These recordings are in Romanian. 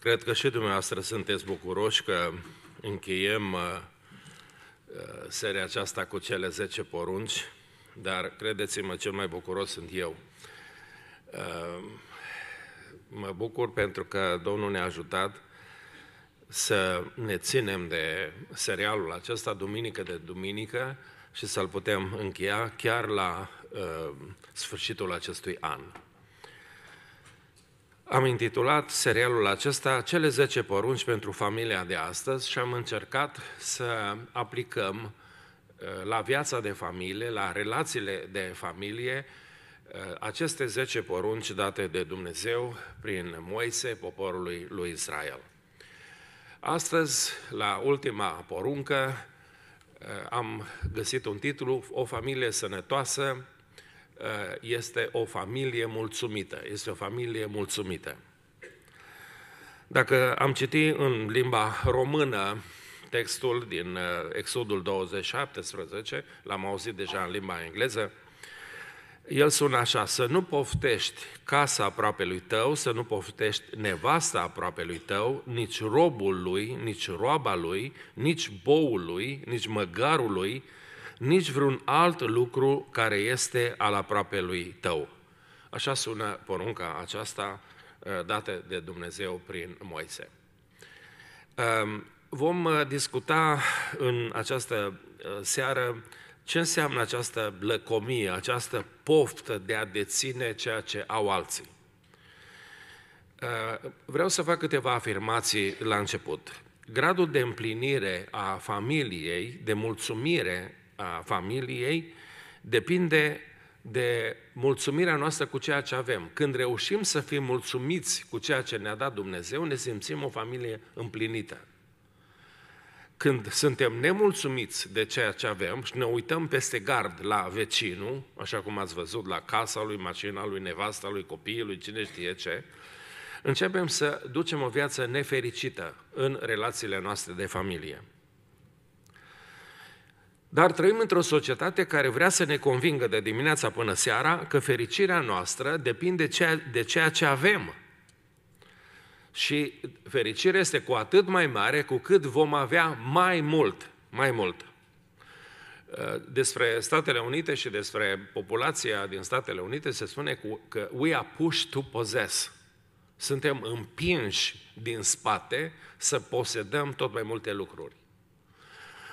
Cred că și dumneavoastră sunteți bucuroși că încheiem uh, uh, seria aceasta cu cele 10 porunci, dar credeți-mă, cel mai bucuros sunt eu. Uh, mă bucur pentru că Domnul ne-a ajutat să ne ținem de serialul acesta duminică de duminică și să-l putem încheia chiar la sfârșitul acestui an. Am intitulat serialul acesta Cele 10 porunci pentru familia de astăzi și am încercat să aplicăm uh, la viața de familie, la relațiile de familie, uh, aceste 10 porunci date de Dumnezeu prin Moise, poporului lui Israel. Astăzi, la ultima poruncă, uh, am găsit un titlu, O familie sănătoasă Eh, este o familie mulțumită. Este o familie mulțumită. Dacă am citit în limba română textul din eh, Exodul 2017, l-am auzit deja în limba engleză, el sună așa, să nu poftești casa lui tău, să nu poftești nevasta lui tău, nici robul lui, nici roaba lui, nici boul lui, nici măgarul lui, nici vreun alt lucru care este al lui tău. Așa sună porunca aceasta eh, dată de Dumnezeu prin Moise. Ehm, vom eh, discuta în această eh, seară ce înseamnă această lăcomie, această poftă de a deține ceea ce au alții. Vreau să fac câteva afirmații la început. Gradul de împlinire a familiei, de mulțumire a familiei depinde de mulțumirea noastră cu ceea ce avem. Când reușim să fim mulțumiți cu ceea ce ne-a dat Dumnezeu, ne simțim o familie împlinită. Când suntem nemulțumiți de ceea ce avem și ne uităm peste gard la vecinul, așa cum ați văzut, la casa lui, mașina lui, nevasta lui, copiii lui, cine știe ce, începem să ducem o viață nefericită în relațiile noastre de familie. Dar trăim într-o societate care vrea să ne convingă de dimineața până seara că fericirea noastră depinde de ceea ce avem. Și fericirea este cu atât mai mare cu cât vom avea mai mult, mai mult. Uh, despre Statele Unite și despre populația din Statele Unite se spune că we are pushed to possess. Suntem împinși din spate să posedăm tot mai multe lucruri.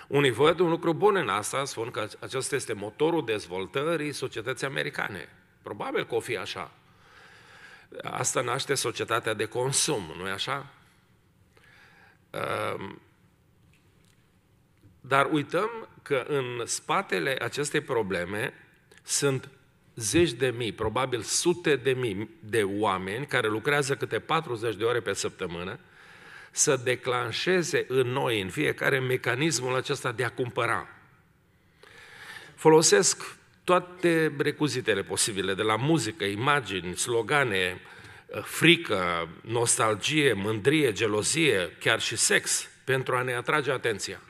Unii văd un lucru bun în asta, spun că acesta este motorul dezvoltării societății americane. Probabil că o fi așa. Asta naște societatea de consum, nu e așa? Ehm, dar uităm că în spatele acestei probleme sunt zeci de mii, probabil sute de mii de oameni care lucrează câte 40 de ore pe săptămână, să declanșeze în noi, în fiecare mecanismul acesta de a cumpăra. Folosesc toate recuzitele posibile, de la muzică, imagini, slogane, eh, frică, nostalgie, mândrie, gelozie, chiar și sex, pentru a ne atrage atenția.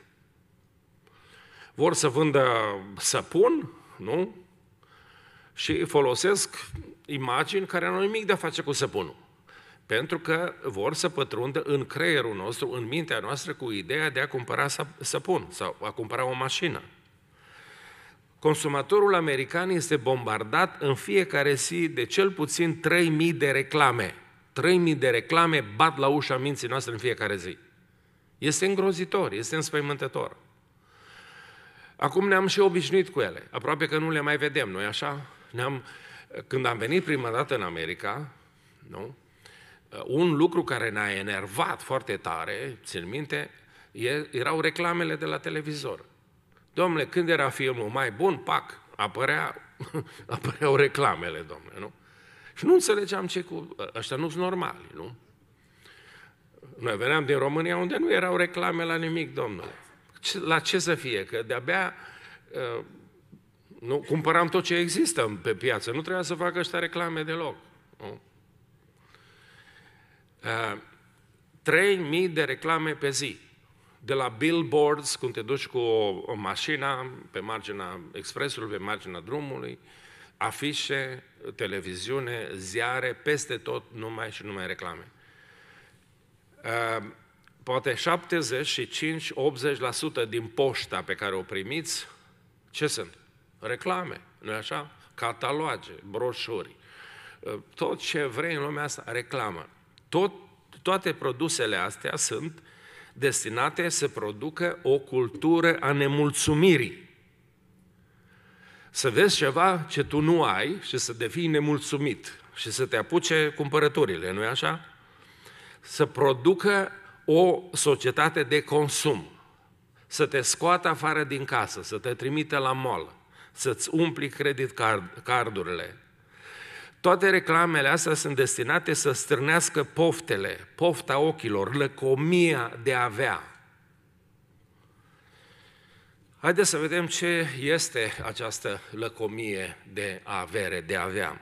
Vor să vândă săpun, nu? Și folosesc imagini care nu au nimic de a face cu săpunul. Pentru că vor să pătrundă în creierul nostru, în mintea noastră, cu ideea de a cumpăra săpun sau a cumpăra o mașină. Consumatorul american este bombardat în fiecare zi de cel puțin 3.000 de reclame. 3.000 de reclame bat la ușa minții noastre în fiecare zi. Este îngrozitor, este înspăimântător. Acum ne-am și obișnuit cu ele. Aproape că nu le mai vedem, nu-i așa? Ne-am, când am venit prima dată în America, nu? Uh, un lucru care ne-a enervat foarte tare, țin minte, erau reclamele de la televizor. Domnule, când era filmul mai bun, pac, apărea, apăreau reclamele, domnule, nu? Și nu înțelegeam ce cu... Uh, ăștia nu sunt normali, nu? Noi veneam din România unde nu erau reclame la nimic, domnule. La ce să fie? Că de-abia uh, nu, cumpăram tot ce există pe piață. Nu trebuia să facă ăștia reclame deloc. Nu? 3.000 de reclame pe zi. De la billboards, când te duci cu o, o mașină pe marginea expresului, pe marginea drumului, afișe, televiziune, ziare, peste tot numai și numai reclame. Uh, poate 75-80% din poșta pe care o primiți, ce sunt? Reclame, nu așa? Cataloge, broșuri, uh, tot ce vrei în lumea asta, reclamă. Tot, toate produsele astea sunt destinate să producă o cultură a nemulțumirii. Să vezi ceva ce tu nu ai și să devii nemulțumit și să te apuce cumpărăturile, nu-i așa? Să producă o societate de consum, să te scoată afară din casă, să te trimite la mall, să-ți umpli credit card, cardurile, toate reclamele astea sunt destinate să strânească poftele, pofta ochilor, lăcomia de a avea. Haideți să vedem ce este această lăcomie de avere, de avea.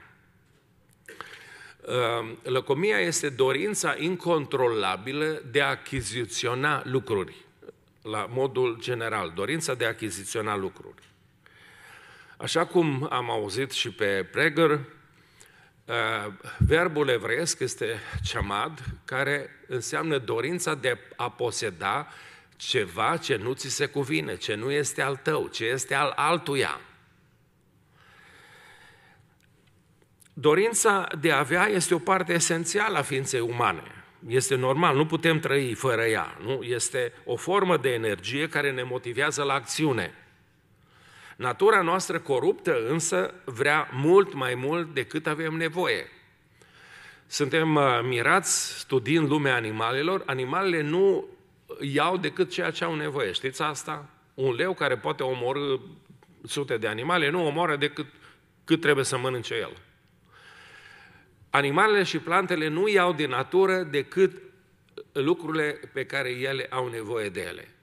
Ehm, lăcomia este dorința incontrolabilă de a achiziționa lucruri, la modul general, dorința de a achiziționa lucruri. Așa cum am auzit și pe Preger. Uh, verbul evreiesc este chamad, care înseamnă dorința de a poseda ceva ce nu ți se cuvine, ce nu este al tău, ce este al altuia. Dorința de a avea este o parte esențială a ființei umane. Este normal, nu putem trăi fără ea. Nu? Este o formă de energie care ne motivează la acțiune – Natura noastră coruptă însă vrea mult mai mult decât avem nevoie. Suntem uh, mirați studiind lumea animalelor, animalele nu iau decât ceea ce au nevoie. Știți asta? Un leu care poate omorâ sute de animale nu omoară decât cât trebuie să mănânce el. Animalele și plantele nu iau din natură decât lucrurile pe care ele au nevoie de ele.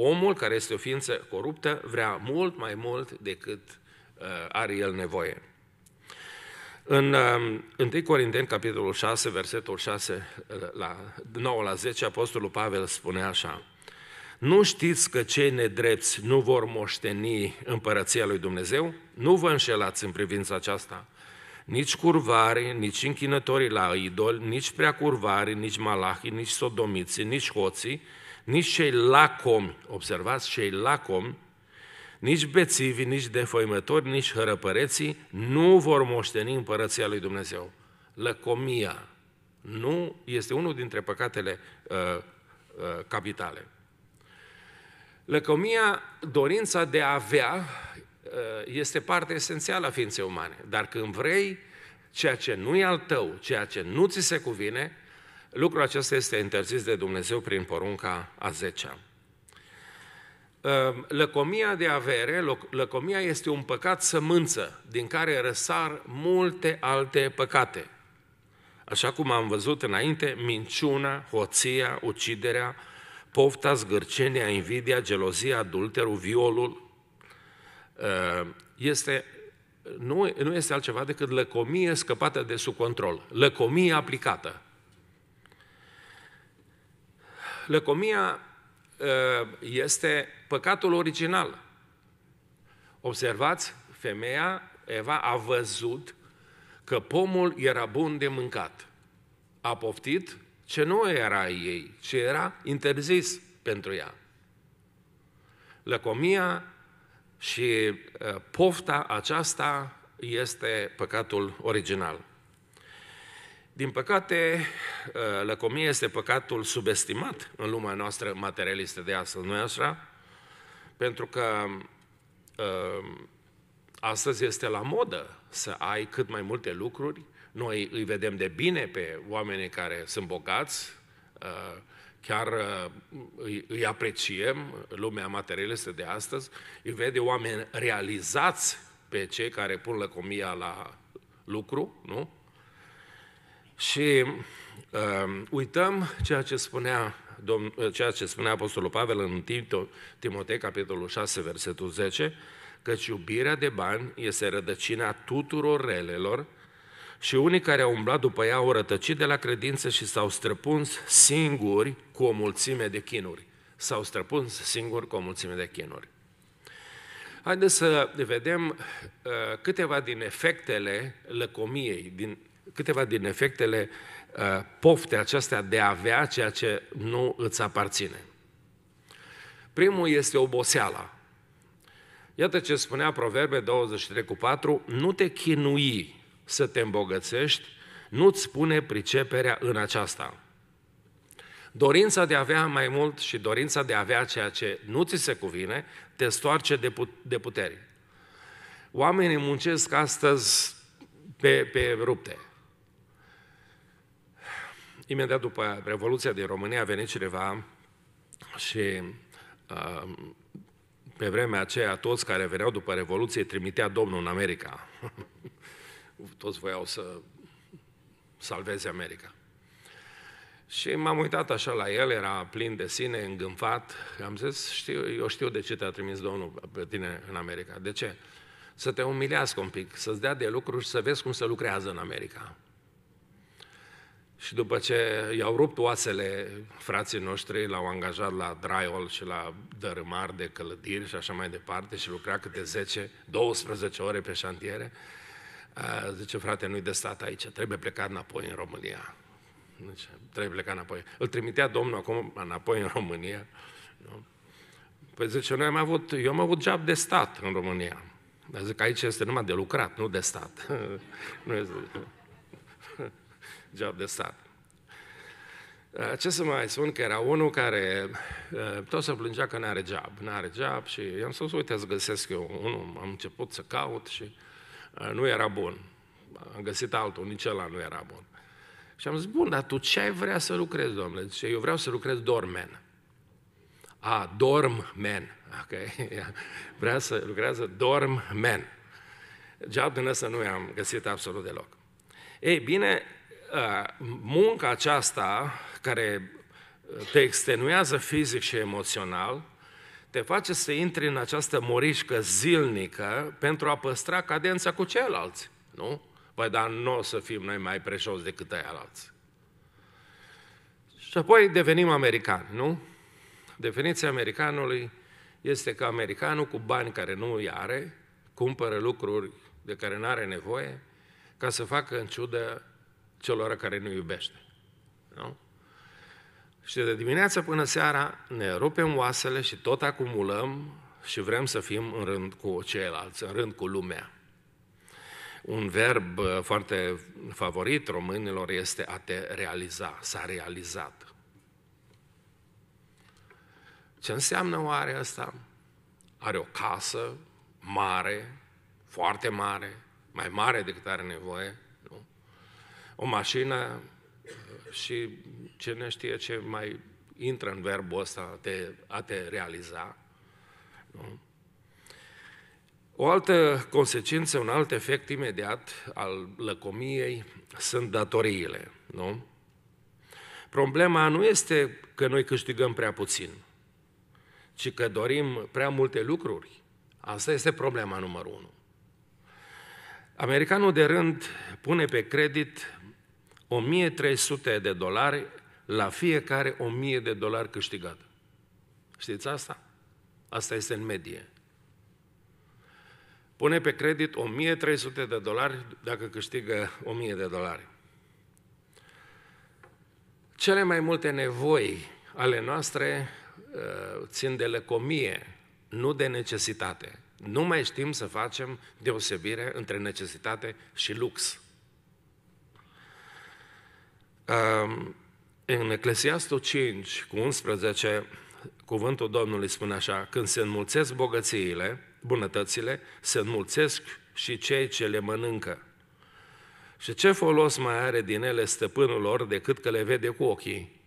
Omul, care este o ființă coruptă, vrea mult mai mult decât uh, are el nevoie. În 1 uh, Corinteni, capitolul 6, versetul 6 uh, la 9 la 10, Apostolul Pavel spune așa, nu știți că cei nedrepți nu vor moșteni împărăția lui Dumnezeu? Nu vă înșelați în privința aceasta. Nici curvari, nici închinătorii la idol, nici prea curvari, nici Malachi, nici sodomiții, nici hoții, nici cei lacomi, observați, cei lacomi, nici bețivi, nici defăimători, nici hărăpăreții nu vor moșteni împărăția lui Dumnezeu. Lăcomia nu este unul dintre păcatele uh, uh, capitale. Lăcomia, dorința de a avea, uh, este parte esențială a ființei umane. Dar când vrei ceea ce nu e al tău, ceea ce nu ți se cuvine, Lucrul acesta este interzis de Dumnezeu prin porunca a 10-a. Ehm, lăcomia de avere, lăcomia este un păcat sămânță, din care răsar multe alte păcate. Așa cum am văzut înainte, minciuna, hoția, uciderea, pofta, zgârcenia, invidia, gelozia, adulterul, violul, ehm, este, nu, nu este altceva decât lăcomie scăpată de sub control, lăcomie aplicată. Lăcomia ă, este păcatul original. Observați, femeia, Eva, a văzut că pomul era bun de mâncat. A poftit ce nu era ei, ce era interzis pentru ea. Lăcomia și ă, pofta aceasta este păcatul original. Din păcate, ă, lăcomie este păcatul subestimat în lumea noastră materialistă de astăzi, nu așa? Pentru că ă, astăzi este la modă să ai cât mai multe lucruri. Noi îi vedem de bine pe oamenii care sunt bogați, ă, chiar îi, apreciem, lumea materialistă de astăzi, îi vede oameni realizați pe cei care pun lăcomia la lucru, nu? Și uh, uităm ceea ce spunea Domn, ceea ce spunea Apostolul Pavel în Timotei, capitolul 6, versetul 10, căci iubirea de bani este rădăcina tuturor relelor și unii care au umblat după ea au rătăcit de la credință și s-au străpuns singuri cu o mulțime de chinuri. S-au străpuns singuri cu o mulțime de chinuri. Haideți să vedem uh, câteva din efectele lăcomiei, din câteva din efectele uh, pofte acestea de a avea ceea ce nu îți aparține. Primul este oboseala. Iată ce spunea Proverbe 23 cu 4, nu te chinui să te îmbogățești, nu-ți pune priceperea în aceasta. Dorința de a avea mai mult și dorința de a avea ceea ce nu ți se cuvine, te stoarce de, de puteri. Oamenii muncesc astăzi pe, pe rupte. Imediat după Revoluția din România a venit cineva și uh, pe vremea aceea toți care veneau după Revoluție trimitea Domnul în America. toți voiau să salveze America. Și m-am uitat așa la el, era plin de sine, îngânfat. Am zis, știu, eu știu de ce te-a trimis Domnul pe tine în America. De ce? Să te umilească un pic, să-ți dea de lucru și să vezi cum se lucrează în America. Și după ce i-au rupt oasele frații noștri, l-au angajat la drywall și la dărâmar de călădiri și așa mai departe și lucra câte 10-12 ore pe șantiere, zice, frate, nu-i de stat aici, trebuie plecat înapoi în România. Zice, trebuie plecat înapoi. Îl trimitea Domnul acum înapoi în România. Nu? Păi zice, noi am avut, eu am avut job de stat în România. Dar zic, aici este numai de lucrat, nu de stat. nu este job de stat. Ce să mai spun, că era unul care tot se plângea că nu are job, nu are job și i-am spus, uite, să găsesc eu unul, am început să caut și nu era bun. Am găsit altul, nici ăla nu era bun. Și am zis, bun, dar tu ce ai vrea să lucrezi, domnule? Zice, eu vreau să lucrez dormen. A, dormen, ok? Vrea să lucrează dormen. Job din ăsta nu i-am găsit absolut deloc. Ei bine, Uh, munca aceasta care uh, te extenuează fizic și emoțional, te face să intri în această morișcă zilnică pentru a păstra cadența cu ceilalți, nu? Păi, dar nu o să fim noi mai preșos decât aia alți. Și apoi devenim americani, nu? Definiția americanului este că americanul cu bani care nu îi are, cumpără lucruri de care nu are nevoie, ca să facă în ciudă celor care nu iubește. Nu? Și de dimineață până seara ne rupem oasele și tot acumulăm și vrem să fim în rând cu ceilalți, în rând cu lumea. Un verb uh, foarte favorit românilor este a te realiza, s-a realizat. Ce înseamnă oare asta? Are o casă mare, foarte mare, mai mare decât are nevoie, o mașină uh, și cine știe ce mai intră în verbul ăsta a te, a te realiza. Nu? O altă consecință, un alt efect imediat al lăcomiei sunt datoriile, nu? Problema nu este că noi câștigăm prea puțin, ci că dorim prea multe lucruri. Asta este problema numărul unu. Americanul de rând pune pe credit 1300 de dolari la fiecare 1000 de dolari câștigat. Știți asta? Asta este în medie. Pune pe credit 1300 de dolari dacă câștigă 1000 de dolari. Cele mai multe nevoi ale noastre uh, țin de lăcomie, nu de necesitate. Nu mai știm să facem deosebire între necesitate și lux. În Eclesiastul 5 cu 11, cuvântul Domnului spune așa, când se înmulțesc bogățiile, bunătățile, se înmulțesc și cei ce le mănâncă. Și ce folos mai are din ele stăpânul lor decât că le vede cu ochii?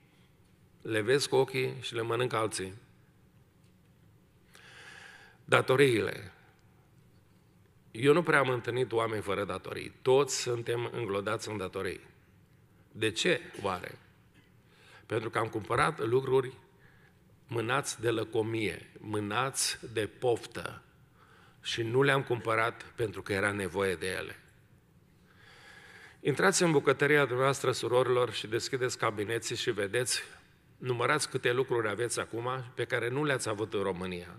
Le vezi cu ochii și le mănâncă alții. Datoriile. Eu nu prea am întâlnit oameni fără datorii. Toți suntem înglodați în datorii. De ce oare? Pentru că am cumpărat lucruri mânați de lăcomie, mânați de poftă și nu le-am cumpărat pentru că era nevoie de ele. Intrați în bucătăria dumneavoastră, surorilor, și deschideți cabineții și vedeți, numărați câte lucruri aveți acum pe care nu le-ați avut în România.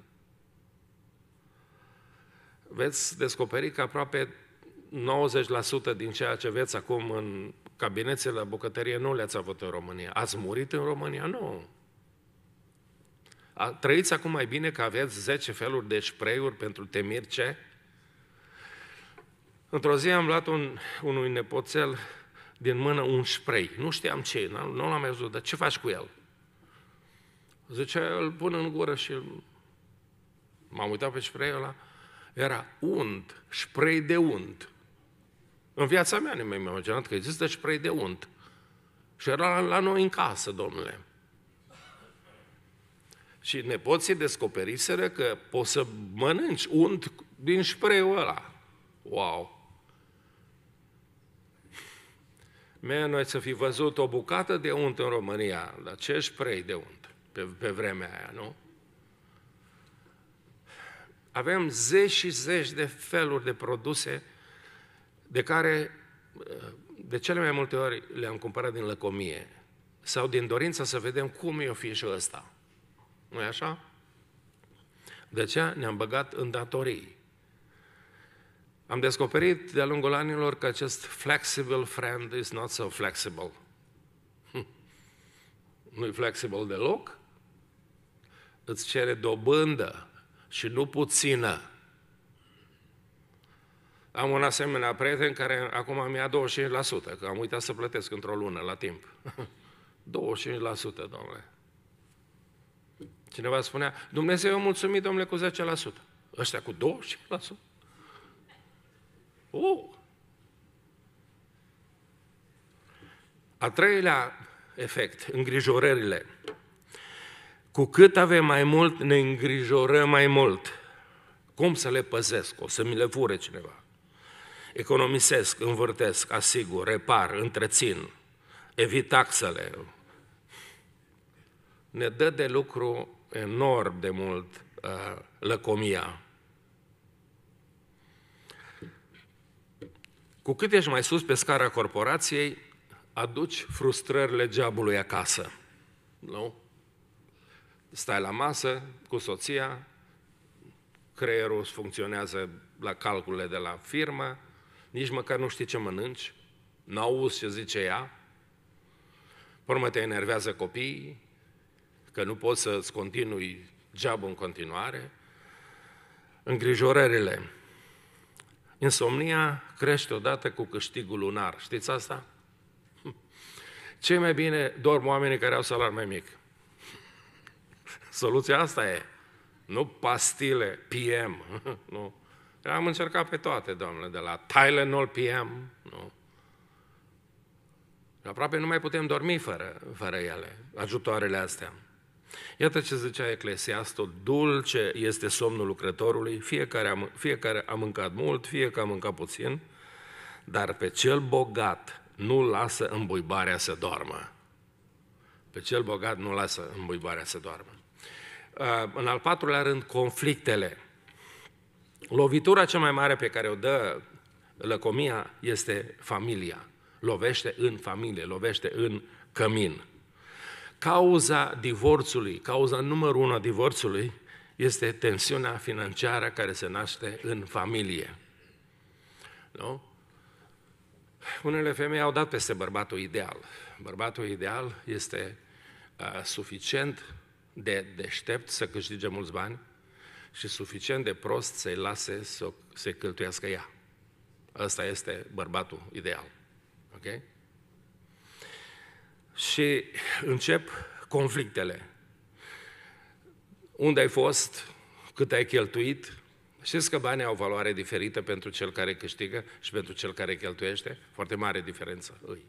Veți descoperi că aproape 90% din ceea ce aveți acum în Cabinetele la bucătărie nu le-ați avut în România. Ați murit în România? Nu. A, trăiți acum mai bine că aveți 10 feluri de spray-uri pentru temir ce? Într-o zi am luat un, unui nepoțel din mână un spray. Nu știam ce e, nu, l-am mai văzut, dar ce faci cu el? Zice, îl pun în gură și m-am uitat pe spray-ul ăla. Era unt, spray de unt. În viața mea nu mi-am imaginat că există spray de unt. Și era la noi în casă, domnule. Și nepoții descoperiseră că poți să mănânci unt din spray ăla. Wow! Mea, noi să fi văzut o bucată de unt în România, dar ce spray de unt pe, pe vremea aia, nu? Avem zeci și zeci de feluri de produse de care eh, de cele mai multe ori le-am cumpărat din lăcomie sau din dorința să vedem cum e o fi și ăsta. nu e așa? De aceea ne-am băgat în datorii. Am descoperit de-a lungul anilor că acest flexible friend is not so flexible. Hm. nu e flexible deloc, îți cere dobândă și nu puțină am un asemenea prieten care acum mi-a 25%, că am uitat să plătesc într-o lună la timp. 25%, domnule. Cineva spunea, Dumnezeu a mulțumit, domnule, cu 10%. Ăștia cu 25%? Oh! Uh! A treilea efect, îngrijorările. Cu cât avem mai mult, ne îngrijorăm mai mult. Cum să le păzesc? O să mi le fure cineva. Economisesc, învârtesc, asigur, repar, întrețin, evit taxele. Ne dă de lucru enorm de mult uh, lăcomia. Cu cât ești mai sus pe scara corporației, aduci frustrările geabului acasă. Nu? Stai la masă cu soția, creierul funcționează la calculele de la firmă, nici măcar nu știi ce mănânci, n-auzi ce zice ea, urmă te enervează copiii, că nu poți să-ți continui geabul în continuare, îngrijorările. Insomnia crește odată cu câștigul lunar. Știți asta? Cei mai bine dorm oamenii care au salar mai mic. Soluția asta e. Nu pastile PM. Nu am încercat pe toate, doamne, de la Tylenol PM, nu? Aproape nu mai putem dormi fără, fără ele, ajutoarele astea. Iată ce zicea Eclesiastul, dulce este somnul lucrătorului, fiecare a, fiecare a mâncat mult, fiecare a mâncat puțin, dar pe cel bogat nu lasă îmbuibarea să doarmă. Pe cel bogat nu lasă îmbuibarea să doarmă. Uh, în al patrulea rând, conflictele. Lovitura cea mai mare pe care o dă lăcomia este familia. Lovește în familie, lovește în cămin. Cauza divorțului, cauza numărul unu a divorțului este tensiunea financiară care se naște în familie. Nu? Unele femei au dat peste bărbatul ideal. Bărbatul ideal este uh, suficient de deștept să câștige mulți bani, și suficient de prost să-i lase să se cheltuiască ea. Ăsta este bărbatul ideal. Ok? Și încep conflictele. Unde ai fost? Cât ai cheltuit? Știți că banii au valoare diferită pentru cel care câștigă și pentru cel care cheltuiește? Foarte mare diferență îi.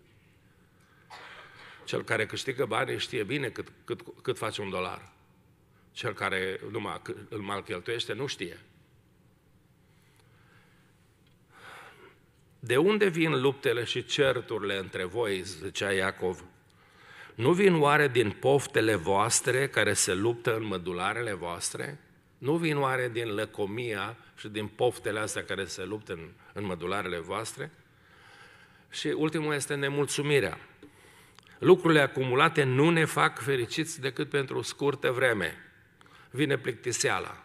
Cel care câștigă bani știe bine cât, cât, cât face un dolar. Cel care numai îl cheltuiește nu știe. De unde vin luptele și certurile între voi, zicea Iacov? Nu vin oare din poftele voastre care se luptă în mădularele voastre? Nu vin oare din lăcomia și din poftele astea care se luptă în, în mădularele voastre? Și ultimul este nemulțumirea. Lucrurile acumulate nu ne fac fericiți decât pentru o scurtă vreme vine plictiseala.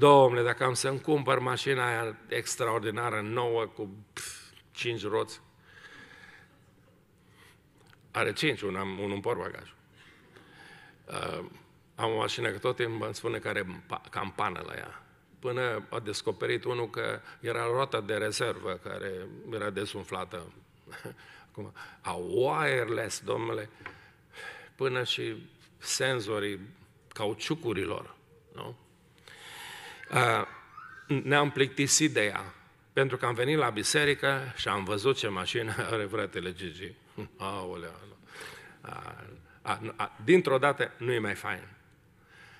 Domnule, dacă am să-mi cumpăr mașina aia extraordinară, nouă, cu pf, cinci roți, are cinci, un, am, un în porbagaj. Uh, am o mașină că tot timpul îmi spune că are campană la ea. Până a descoperit unul că era roata de rezervă care era desumflată. Acum, a wireless, domnule, până și senzorii cauciucurilor. Nu? Ne-am plictisit de ea, pentru că am venit la biserică și am văzut ce mașină are fratele Gigi. Aolea, a, a, a, dintr-o dată nu e mai fain.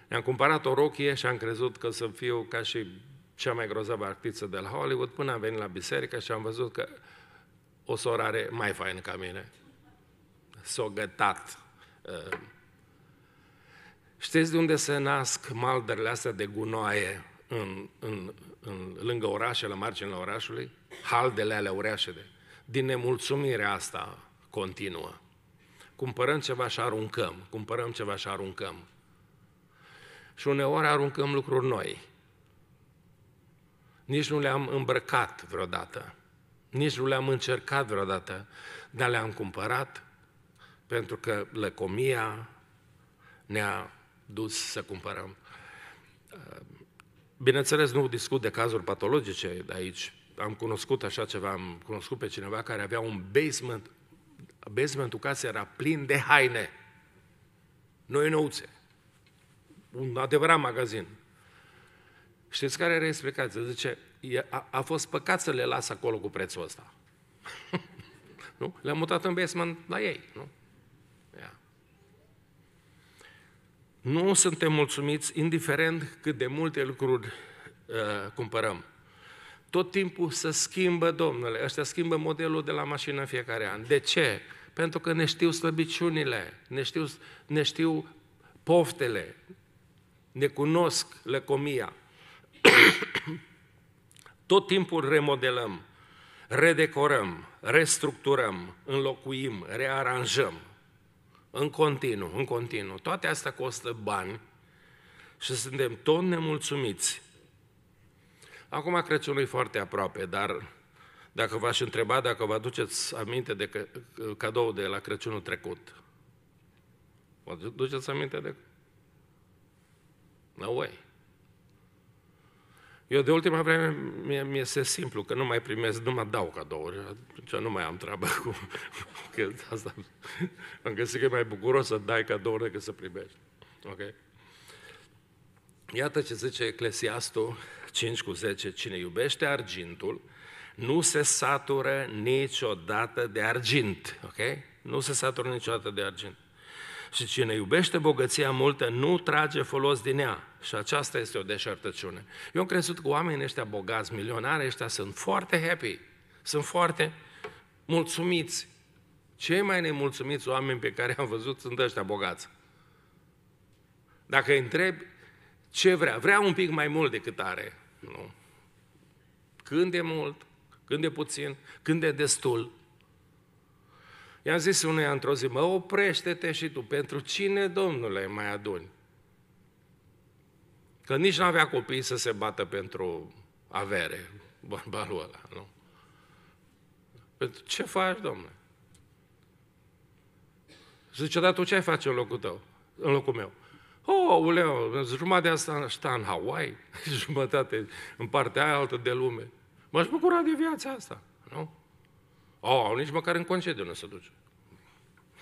Ne-am cumpărat o rochie și am crezut că să fiu ca și cea mai grozavă actriță de la Hollywood, până am venit la biserică și am văzut că o soră are mai fain ca mine. S-o gătat. Uh, Știți de unde se nasc malderele astea de gunoaie în, în, în, lângă orașe, la marginea orașului? Haldele ale de. Din nemulțumirea asta continuă. Cumpărăm ceva și aruncăm, cumpărăm ceva și aruncăm. Și uneori aruncăm lucruri noi. Nici nu le-am îmbrăcat vreodată, nici nu le-am încercat vreodată, dar le-am cumpărat pentru că lăcomia ne-a dus să cumpărăm. Uh, bineînțeles, nu discut de cazuri patologice de aici. Am cunoscut așa ceva, am cunoscut pe cineva care avea un basement, basementul casei era plin de haine, noi nouțe, un adevărat magazin. Știți care era explicația? Zice, a, a fost păcat să le las acolo cu prețul ăsta. nu? Le-am mutat în basement la ei, nu? Nu suntem mulțumiți, indiferent cât de multe lucruri uh, cumpărăm. Tot timpul se schimbă, domnule, ăștia schimbă modelul de la mașină în fiecare an. De ce? Pentru că ne știu slăbiciunile, ne știu, ne știu poftele, ne cunosc lăcomia. Tot timpul remodelăm, redecorăm, restructurăm, înlocuim, rearanjăm în continuu, în continuu. Toate astea costă bani și suntem tot nemulțumiți. Acum Crăciunul e foarte aproape, dar dacă v-aș întreba dacă vă aduceți aminte de cadou de la Crăciunul trecut, vă aduceți aminte de... No way. Eu de ultima vreme mi-e, mi se simplu că nu mai primesc, nu mă dau cadouri, atunci nu mai am treabă cu... că asta, am găsit că e mai bucuros să dai cadouri decât să primești. Ok? Iată ce zice Eclesiastul 5 cu 10, cine iubește argintul, nu se satură niciodată de argint, ok? Nu se satură niciodată de argint. Și cine iubește bogăția multă nu trage folos din ea. Și aceasta este o deșertăciune. Eu am crezut că oamenii ăștia bogați, milionari ăștia, sunt foarte happy, sunt foarte mulțumiți. Cei mai nemulțumiți oameni pe care am văzut sunt ăștia bogați. Dacă îi întreb ce vrea, vrea un pic mai mult decât are. Nu. Când e mult, când e puțin, când e destul i a zis unuia într-o zi, mă oprește-te și tu, pentru cine, domnule, mai aduni? Că nici n-avea copii să se bată pentru avere, bărbalul ăla, nu? Pentru ce faci, domnule? Zice, dar tu ce ai face în locul tău, în locul meu? Oh, uleu, jumătate asta sta în Hawaii, jumătate în partea aia altă de lume. M-aș bucura de viața asta. Oh, nici măcar în concediu nu se duce.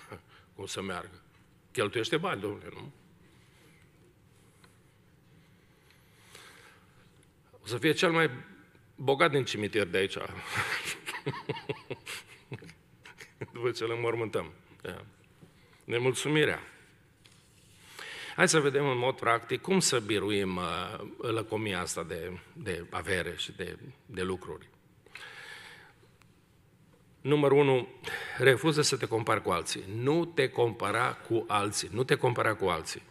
Cum să meargă? Cheltuiește bani, domnule, nu? O să fie cel mai bogat din cimitir de aici. După ce le înmormântăm. Nemulțumirea. Hai să vedem în mod practic cum să biruim uh, lăcomia asta de, de avere și de, de lucruri. Numărul 1, refuză să te compari cu alții. Nu te compara cu alții, nu te compara cu alții.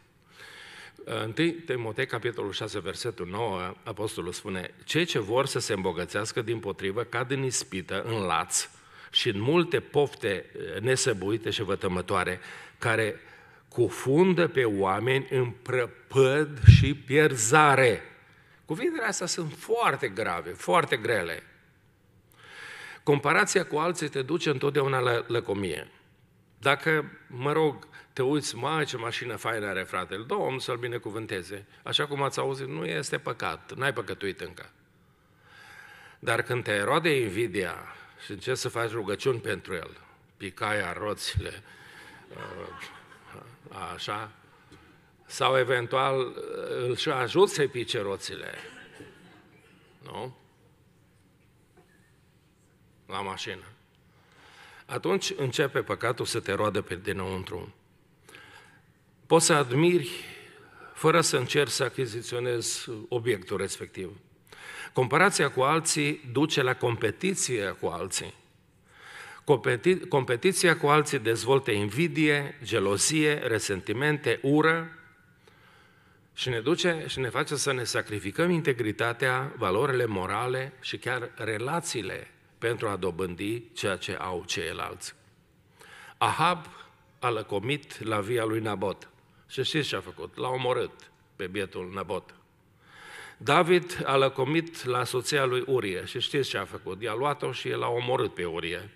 1 uh, Timotei, capitolul 6, versetul 9, apostolul spune, cei ce vor să se îmbogățească din potrivă cad în ispită, în laț și în multe pofte uh, nesăbuite și vătămătoare, care cufundă pe oameni în prăpăd și pierzare. Cuvintele astea sunt foarte grave, foarte grele. Comparația cu alții te duce întotdeauna la lăcomie. Dacă, mă rog, te uiți, mai ce mașină faină are fratele, Domnul să-l binecuvânteze. Așa cum ați auzit, nu este păcat, n-ai păcătuit încă. Dar când te roade, invidia și încerci să faci rugăciuni pentru el, picaia, roțile, uh, așa, sau eventual uh, îl și ajut să pice roțile, nu? la mașină. Atunci începe păcatul să te roade pe dinăuntru. Poți să admiri fără să încerci să achiziționezi obiectul respectiv. Comparația cu alții duce la competiție cu alții. Competi- competiția cu alții dezvoltă invidie, gelozie, resentimente, ură și ne duce și ne face să ne sacrificăm integritatea, valorile morale și chiar relațiile pentru a dobândi ceea ce au ceilalți. Ahab a lăcomit la via lui Nabot. Și știți ce a făcut? L-a omorât pe bietul Nabot. David a lăcomit la soția lui Urie și știți ce a făcut? I-a luat-o și l-a omorât pe Urie.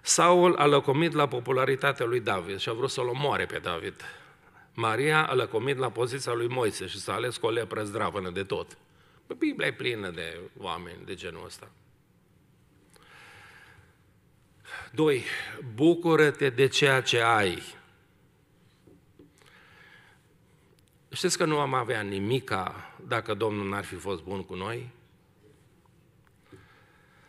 Saul a lăcomit la popularitatea lui David și a vrut să-l omoare pe David. Maria a lăcomit la poziția lui Moise și s-a ales cu o lepră zdravână de tot. Biblia e plină de oameni de genul ăsta. Doi, bucură-te de ceea ce ai. Știți că nu am avea nimica dacă Domnul n-ar fi fost bun cu noi?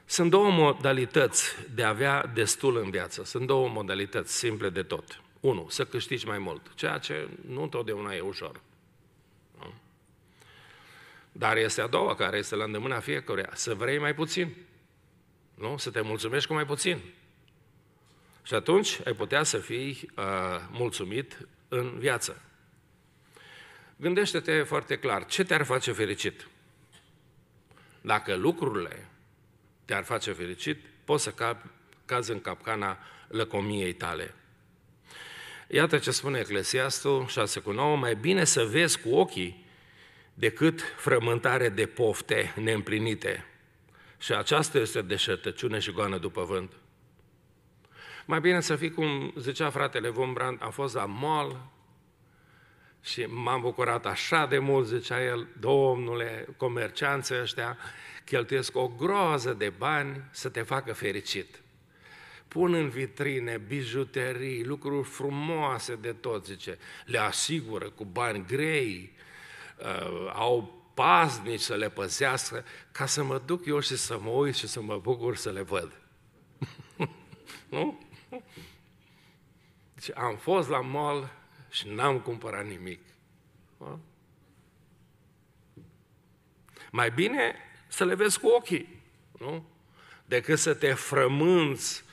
Sunt două modalități de a avea destul în viață. Sunt două modalități simple de tot. Unu, să câștigi mai mult, ceea ce nu întotdeauna e ușor. Dar este a doua care este la îndemâna fiecăruia. Să vrei mai puțin. Nu? Să te mulțumești cu mai puțin. Și atunci ai putea să fii a, uh, mulțumit în viață. Gândește-te foarte clar, ce te-ar face fericit? Dacă lucrurile te-ar face fericit, poți să cap, cazi în capcana lăcomiei tale. Iată ce spune Eclesiastul 6 cu 9, mai bine să vezi cu ochii decât frământare de pofte neîmplinite. Și aceasta este deșertăciune și goană după vânt. Mai bine să fii cum zicea fratele Von Brandt, am fost la mall și m-am bucurat așa de mult, zicea el, domnule, comercianții ăștia cheltuiesc o groază de bani să te facă fericit. Pun în vitrine bijuterii, lucruri frumoase de tot, zice, le asigură cu bani grei, uh, au paznici să le păzească, ca să mă duc eu și să mă uit și să mă bucur să le văd. nu? Zice, deci am fost la mall și n-am cumpărat nimic. O? Mai bine să le vezi cu ochii, nu? Decât să te frămânți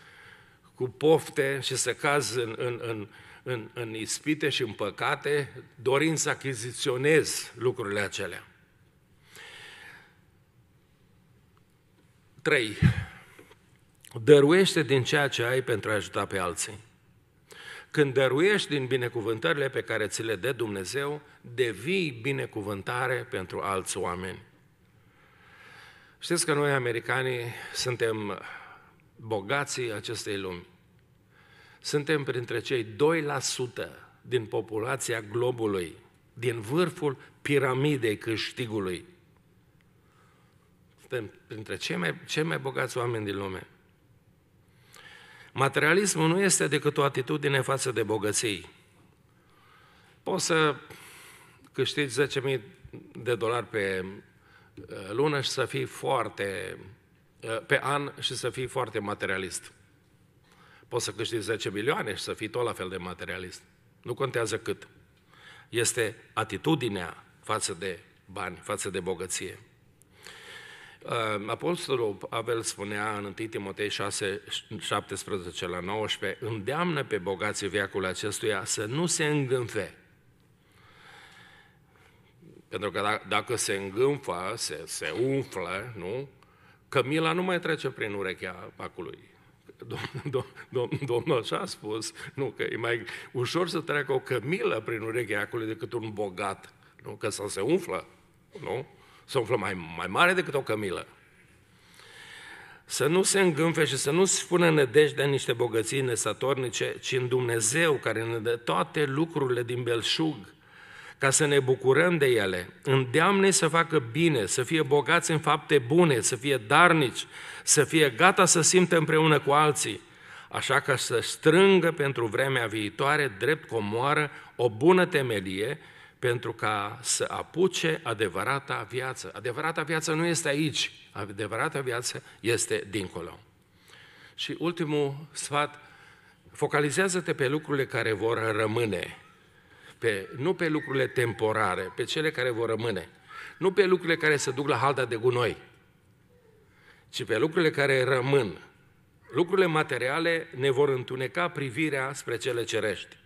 cu pofte și să cazi în, în, în, în, în ispite și în păcate, dorind să achiziționezi lucrurile acelea. 3. Dăruiește din ceea ce ai pentru a ajuta pe alții. Când dăruiești din binecuvântările pe care ți le dă Dumnezeu, devii binecuvântare pentru alți oameni. Știți că noi, americanii, suntem bogații acestei lumi. Suntem printre cei 2% din populația globului, din vârful piramidei câștigului. Suntem printre cei mai, cei mai bogați oameni din lume. Materialismul nu este decât o atitudine față de bogății. Poți să câștigi 10.000 de dolari pe uh, lună și să fii foarte, uh, pe an și să fii foarte materialist. Poți să câștigi 10 milioane și să fii tot la fel de materialist. Nu contează cât. Este atitudinea față de bani, față de bogăție. Ehm, Apostolul Pavel spunea în 1 Timotei 6, 17 la 19, îndeamnă pe bogații viacul acestuia să nu se îngânfe. Pentru că da-, dacă se îngânfă, se, se umflă, nu? Cămila nu mai trece prin urechea pacului. Domnul dom, dom, dom, așa a spus, nu, că e mai ușor să treacă o cămilă prin urechea acului decât un bogat, nu, că să se umflă, nu? se umflă mai, mai mare decât o cămilă. Să nu se îngânfe și să nu spună nădejdea în niște bogății nesatornice, ci în Dumnezeu care ne dă toate lucrurile din belșug, ca să ne bucurăm de ele. Îndeamne să facă bine, să fie bogați în fapte bune, să fie darnici, să fie gata să simtă împreună cu alții, așa ca să strângă pentru vremea viitoare, drept comoară, o bună temelie, pentru ca să apuce adevărata viață. Adevărata viață nu este aici, adevărata viață este dincolo. Și ultimul sfat, focalizează-te pe lucrurile care vor rămâne, pe, nu pe lucrurile temporare, pe cele care vor rămâne, nu pe lucrurile care se duc la halda de gunoi, ci pe lucrurile care rămân. Lucrurile materiale ne vor întuneca privirea spre cele cerești.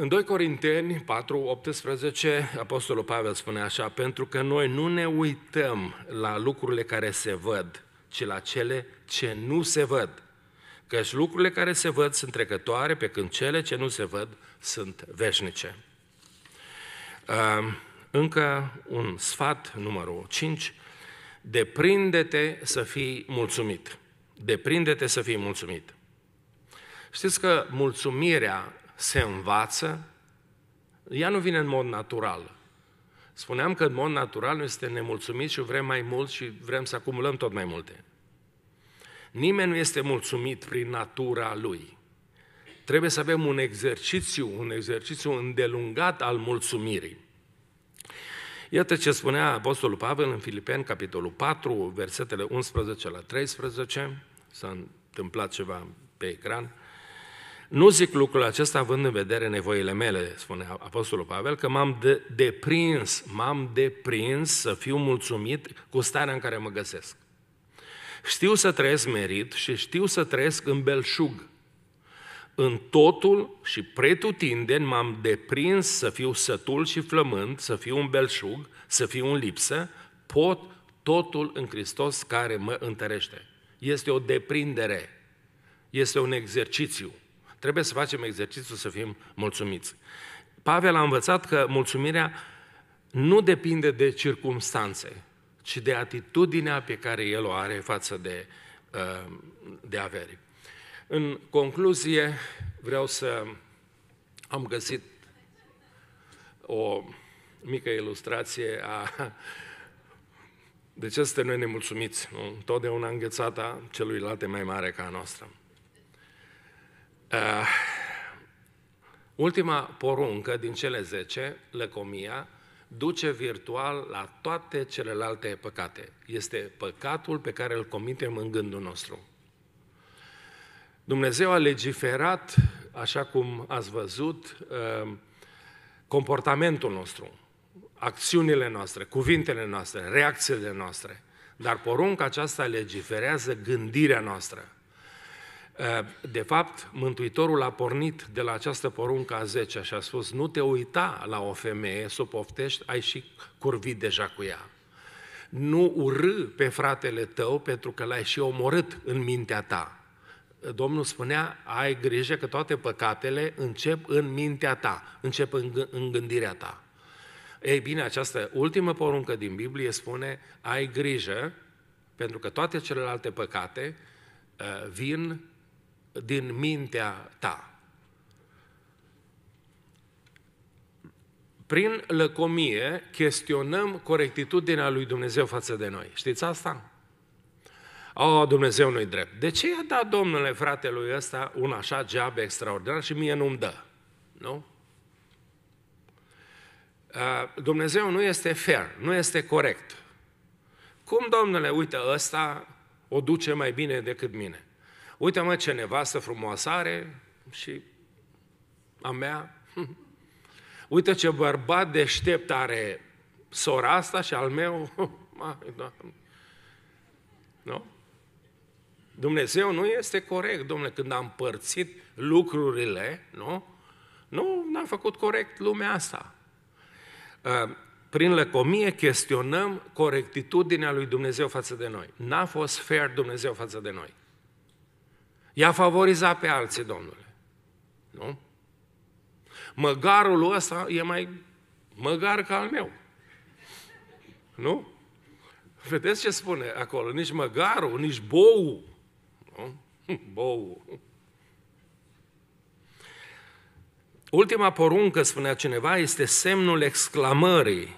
În 2 Corinteni 4, 18, Apostolul Pavel spune așa, pentru că noi nu ne uităm la lucrurile care se văd, ci la cele ce nu se văd. Căci lucrurile care se văd sunt trecătoare, pe când cele ce nu se văd sunt veșnice. Încă un sfat, numărul 5, deprinde-te să fii mulțumit. Deprinde-te să fii mulțumit. Știți că mulțumirea se învață, ea nu vine în mod natural. Spuneam că în mod natural nu este nemulțumit și vrem mai mult și vrem să acumulăm tot mai multe. Nimeni nu este mulțumit prin natura lui. Trebuie să avem un exercițiu, un exercițiu îndelungat al mulțumirii. Iată ce spunea Apostolul Pavel în Filipeni, capitolul 4, versetele 11 la 13, s-a întâmplat ceva pe ecran, nu zic lucrul acesta având în vedere nevoile mele, spune Apostolul Pavel, că m-am de- deprins, m-am deprins să fiu mulțumit cu starea în care mă găsesc. Știu să trăiesc merit și știu să trăiesc în belșug. În totul și pretutindeni m-am deprins să fiu sătul și flământ, să fiu un belșug, să fiu în lipsă, pot totul în Hristos care mă întărește. Este o deprindere, este un exercițiu. Trebuie să facem exercițiul să fim mulțumiți. Pavel a învățat că mulțumirea nu depinde de circumstanțe, ci de atitudinea pe care el o are față de, uh, de averi. În concluzie, vreau să am găsit o mică ilustrație a de ce suntem noi nemulțumiți, nu? Totdeauna înghețata celuilalt e mai mare ca a noastră. Uh, ultima poruncă din cele 10, lăcomia, duce virtual la toate celelalte păcate. Este păcatul pe care îl comitem în gândul nostru. Dumnezeu a legiferat, așa cum ați văzut, ah, comportamentul nostru, acțiunile noastre, cuvintele noastre, reacțiile noastre. Dar porunca aceasta legiferează gândirea noastră. Eh, de fapt, Mântuitorul a pornit de la această poruncă a 10 și a spus, nu te uita la o femeie, să o poftești, ai și curvit deja cu ea. Nu urâ pe fratele tău pentru că l-ai și omorât în mintea ta. Eh, Domnul spunea, ai grijă că toate păcatele încep în mintea ta, încep în gândirea ta. Ei bine, această ultimă poruncă din Biblie spune, ai grijă, pentru că toate celelalte păcate eh, vin din mintea ta. Prin lăcomie chestionăm corectitudinea lui Dumnezeu față de noi. Știți asta? O, Dumnezeu nu-i drept. De ce i-a dat Domnule fratelui ăsta un așa geab extraordinar și mie nu-mi dă? Nu? Dumnezeu nu este fair, nu este corect. Cum, domnule, uite, ăsta o duce mai bine decât mine? uite mă ce nevastă frumoasă are și a mea, uite ce bărbat deștept are sora asta și al meu, Nu? Dumnezeu nu este corect, domnule, când am părțit lucrurile, nu? Nu, n-a făcut corect lumea asta. Ă, prin lăcomie chestionăm corectitudinea lui Dumnezeu față de noi. N-a fost fair Dumnezeu față de noi. I-a favorizat pe alții, domnule. Nu? Măgarul ăsta e mai măgar ca al meu. Nu? Vedeți ce spune acolo? Nici măgarul, nici bou. Nu? Bou. Ultima poruncă, spunea cineva, este semnul exclamării.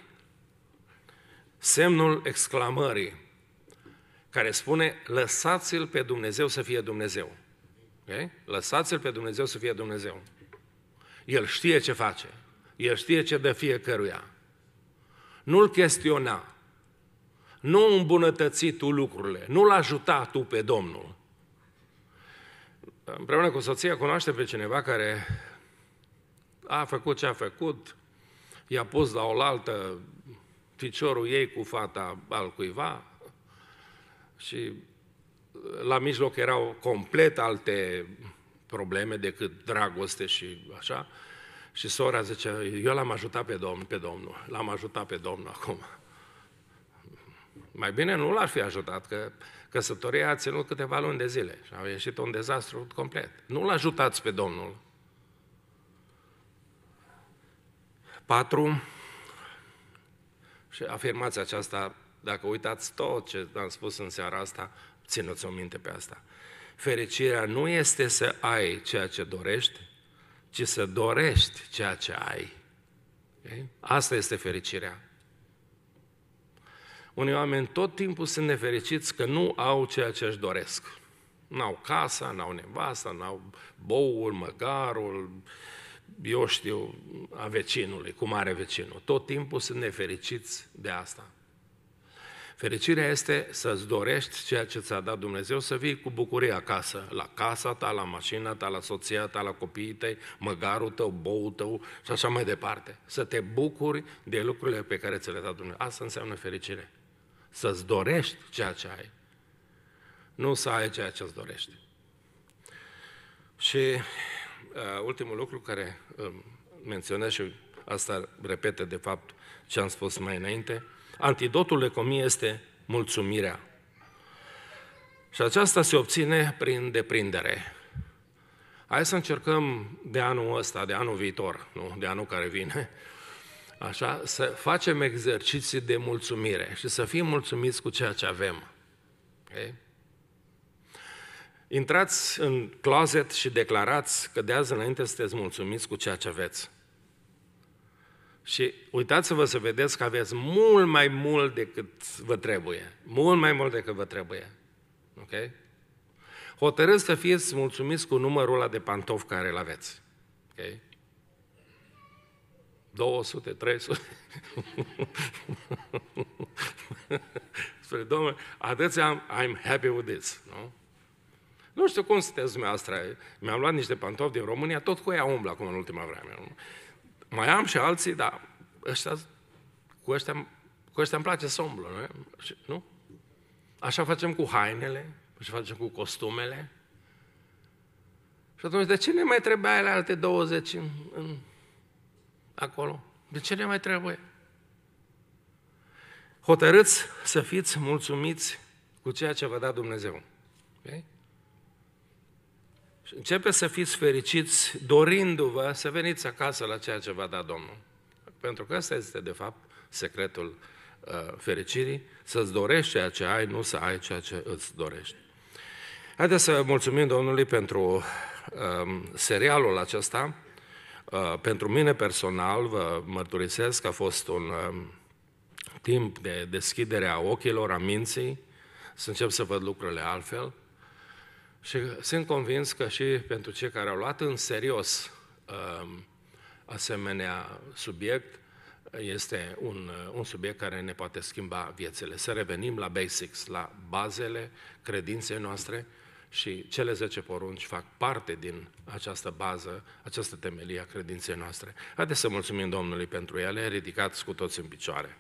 Semnul exclamării care spune, lăsați-l pe Dumnezeu să fie Dumnezeu. Okay? Lăsați-L pe Dumnezeu să fie Dumnezeu. El știe ce face. El știe ce dă fiecăruia. Nu-L chestiona. Nu îmbunătăți tu lucrurile. Nu-L ajuta tu pe Domnul. Împreună cu soția cunoaște pe cineva care a făcut ce a făcut, i-a pus la oaltă piciorul ei cu fata al cuiva și la mijloc erau complet alte probleme decât dragoste și așa. Și sora zicea, eu l-am ajutat pe domnul, pe domnul, l-am ajutat pe domnul acum. Mai bine nu l-ar fi ajutat, că căsătoria a ținut câteva luni de zile și a ieșit un dezastru complet. Nu-l ajutați pe Domnul. 4. Și afirmația aceasta, dacă uitați tot ce am spus în seara asta, Țineți-o minte pe asta. Fericirea nu este să ai ceea ce dorești, ci să dorești ceea ce ai. Okay? Asta este fericirea. Unii oameni tot timpul sunt nefericiți că nu au ceea ce își doresc. N-au casa, n-au nevasta, n-au boul, măgarul, eu știu, a vecinului, cum are vecinul. Tot timpul sunt nefericiți de asta. Fericirea este să-ți dorești ceea ce ți-a dat Dumnezeu, să vii cu bucurie acasă, la casa ta, la mașina ta, la soția ta, la copiii tăi, măgarul tău, boul tău și așa mai departe. Să te bucuri de lucrurile pe care ți le-a dat Dumnezeu. Asta înseamnă fericire. Să-ți dorești ceea ce ai. Nu să ai ceea ce îți dorești. Și uh, ultimul lucru care uh, menționez și asta repete de fapt ce am spus mai înainte, uh, antidotul lecomiei este mulțumirea. Și aceasta se obține prin deprindere. Hai să încercăm de anul ăsta, de anul viitor, nu de anul care vine, așa, să facem exerciții de mulțumire și să fim mulțumiți cu ceea ce avem. Okay? Intrați în closet și declarați că de azi înainte sunteți mulțumiți cu ceea ce aveți. Și uitați-vă să vedeți că aveți mult mai mult decât vă trebuie. Mult mai mult decât vă trebuie. Ok? Hotărâți să fiți mulțumiți cu numărul ăla de pantofi care îl aveți. Ok? 200, 300. Spune, Domnule, atâția am, I'm happy with this. Nu? Nu știu cum sunteți dumneavoastră. Mi-am luat niște pantofi din România, tot cu ea umblă acum în ultima vreme. Mai am și alții, dar ăștia, cu, ăștia, cu ăștia îmi place să umblă, nu? nu? Așa facem cu hainele, așa facem cu costumele. Și atunci, de ce ne mai trebuia ele alte 20 în, în, acolo? De ce ne mai trebuie? Hotărâți să fiți mulțumiți cu ceea ce vă da Dumnezeu. Okay? Și începeți să fiți fericiți dorindu-vă să veniți acasă la ceea ce v-a dat Domnul. Pentru că ăsta este, de fapt, secretul uh, fericirii, să-ți dorești ceea ce ai, nu să ai ceea ce îți dorești. Haideți să mulțumim Domnului pentru uh, serialul acesta. Uh, pentru mine personal, vă mărturisesc, a fost un uh, timp de deschidere a ochilor, a minții, să încep să văd lucrurile altfel. Și sunt convins că și pentru cei care au luat în serios um, asemenea subiect, este un, uh, un subiect care ne poate schimba viețile. Să revenim la basics, la bazele credinței noastre și cele 10 porunci fac parte din această bază, această temelie a credinței noastre. Haideți să mulțumim Domnului pentru ele, ridicați cu toți în picioare.